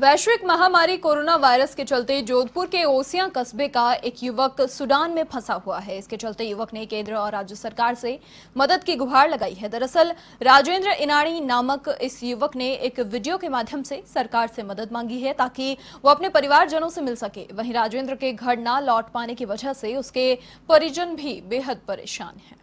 वैश्विक महामारी corona virus के चलते जोधपुर के ओसिया कस्बे का एक युवक सुडान में फंसा हुआ है इसके चलते युवक ने केंद्र और राज्य सरकार से मदद की गुहार लगाई है दरअसल राजेंद्र इनाणी नामक इस युवक ने एक वीडियो के माध्यम से सरकार से मदद मांगी है ताकि वो अपने परिवारजनों से मिल सके वहीं राजेंद्र के घर न लौट पाने की वजह से उसके परिजन भी बेहद परेशान हैं